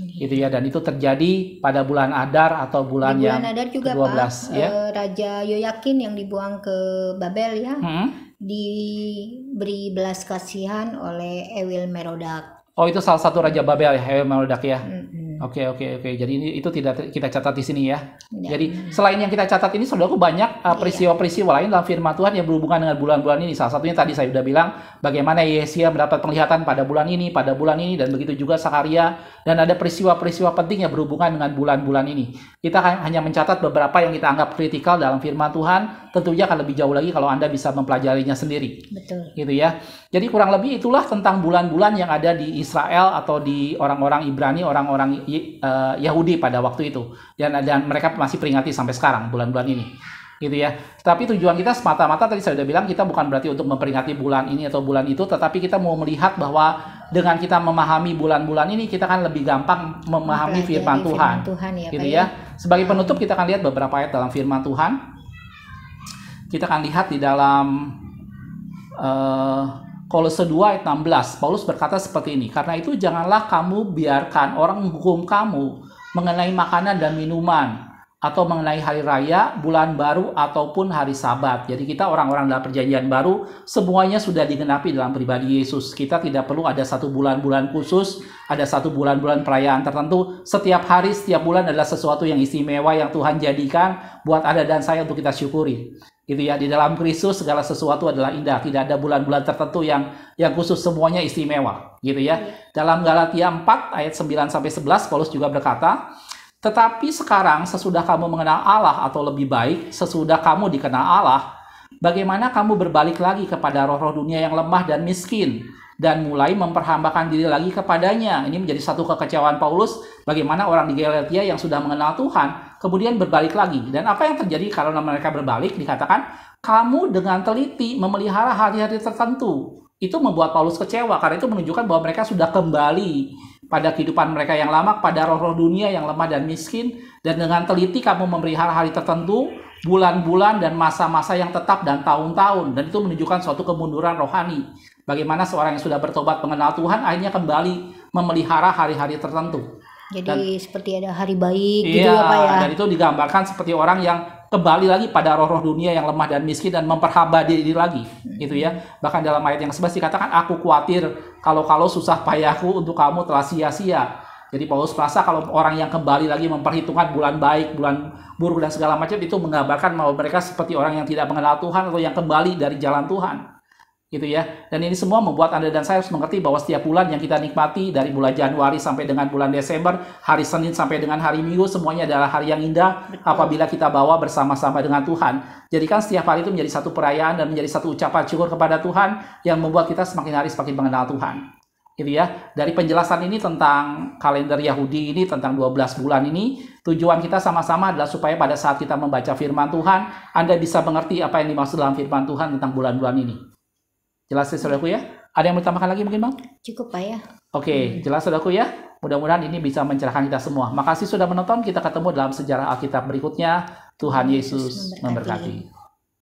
iya. gitu ya dan itu terjadi pada bulan Adar atau bulan, bulan yang Adar juga 12 Pak, ya eh, Raja Yoyakin yang dibuang ke Babel ya hmm? diberi belas kasihan oleh Ewil Merodak. Oh itu salah satu Raja Babel ya Ewil Merodak ya. Hmm Oke okay, oke okay, oke. Okay. Jadi ini itu tidak kita catat di sini ya. ya. Jadi selain yang kita catat ini, saudaraku banyak uh, iya. peristiwa-peristiwa lain dalam firman Tuhan yang berhubungan dengan bulan-bulan ini. Salah satunya tadi saya sudah bilang bagaimana Yesia mendapat penglihatan pada bulan ini, pada bulan ini, dan begitu juga Sakaria. Dan ada peristiwa-peristiwa penting yang berhubungan dengan bulan-bulan ini. Kita hanya mencatat beberapa yang kita anggap kritikal dalam firman Tuhan. Tentunya akan lebih jauh lagi kalau anda bisa mempelajarinya sendiri. Betul. Gitu ya. Jadi kurang lebih itulah tentang bulan-bulan yang ada di Israel atau di orang-orang Ibrani, orang-orang Eh, Yahudi pada waktu itu dan dan mereka masih peringati sampai sekarang bulan-bulan ini gitu ya. Tapi tujuan kita semata-mata tadi saya sudah bilang kita bukan berarti untuk memperingati bulan ini atau bulan itu, tetapi kita mau melihat bahwa dengan kita memahami bulan-bulan ini kita akan lebih gampang memahami firman, firman Tuhan. ya, gitu ya. ya. Sebagai penutup kita akan lihat beberapa ayat dalam firman Tuhan. Kita akan lihat di dalam uh, Kolose 2 ayat 16, Paulus berkata seperti ini, karena itu janganlah kamu biarkan orang menghukum kamu mengenai makanan dan minuman, atau mengenai hari raya, bulan baru, ataupun hari sabat. Jadi kita orang-orang dalam perjanjian baru, semuanya sudah digenapi dalam pribadi Yesus. Kita tidak perlu ada satu bulan-bulan khusus, ada satu bulan-bulan perayaan tertentu. Setiap hari, setiap bulan adalah sesuatu yang istimewa yang Tuhan jadikan buat Anda dan saya untuk kita syukuri gitu ya di dalam Kristus segala sesuatu adalah indah tidak ada bulan-bulan tertentu yang yang khusus semuanya istimewa gitu ya iya. dalam Galatia 4 ayat 9 sampai 11 Paulus juga berkata tetapi sekarang sesudah kamu mengenal Allah atau lebih baik sesudah kamu dikenal Allah bagaimana kamu berbalik lagi kepada roh-roh dunia yang lemah dan miskin dan mulai memperhambakan diri lagi kepadanya ini menjadi satu kekecewaan Paulus bagaimana orang di Galatia yang sudah mengenal Tuhan kemudian berbalik lagi. Dan apa yang terjadi karena mereka berbalik dikatakan kamu dengan teliti memelihara hari-hari tertentu. Itu membuat Paulus kecewa karena itu menunjukkan bahwa mereka sudah kembali pada kehidupan mereka yang lama, pada roh-roh dunia yang lemah dan miskin, dan dengan teliti kamu memelihara hari tertentu, bulan-bulan dan masa-masa yang tetap dan tahun-tahun, dan itu menunjukkan suatu kemunduran rohani. Bagaimana seorang yang sudah bertobat mengenal Tuhan akhirnya kembali memelihara hari-hari tertentu. Jadi dan, seperti ada hari baik gitu iya, gitu ya ya. Dan itu digambarkan seperti orang yang kembali lagi pada roh-roh dunia yang lemah dan miskin dan memperhamba diri lagi hmm. gitu ya. Bahkan dalam ayat yang sebelas dikatakan aku khawatir kalau-kalau susah payahku untuk kamu telah sia-sia. Jadi Paulus merasa kalau orang yang kembali lagi memperhitungkan bulan baik, bulan buruk dan segala macam itu menggambarkan bahwa mereka seperti orang yang tidak mengenal Tuhan atau yang kembali dari jalan Tuhan gitu ya. Dan ini semua membuat Anda dan saya harus mengerti bahwa setiap bulan yang kita nikmati dari bulan Januari sampai dengan bulan Desember, hari Senin sampai dengan hari Minggu semuanya adalah hari yang indah apabila kita bawa bersama-sama dengan Tuhan. Jadikan setiap hari itu menjadi satu perayaan dan menjadi satu ucapan syukur kepada Tuhan yang membuat kita semakin hari semakin mengenal Tuhan. Gitu ya. Dari penjelasan ini tentang kalender Yahudi ini tentang 12 bulan ini, tujuan kita sama-sama adalah supaya pada saat kita membaca firman Tuhan, Anda bisa mengerti apa yang dimaksud dalam firman Tuhan tentang bulan-bulan ini. Jelas ya saudaraku ya? Ada yang mau tambahkan lagi mungkin Bang? Cukup Pak ya. Oke, hmm. jelas saudaraku ya? Mudah-mudahan ini bisa mencerahkan kita semua. Makasih sudah menonton. Kita ketemu dalam sejarah Alkitab berikutnya. Tuhan Yesus memberkati. memberkati.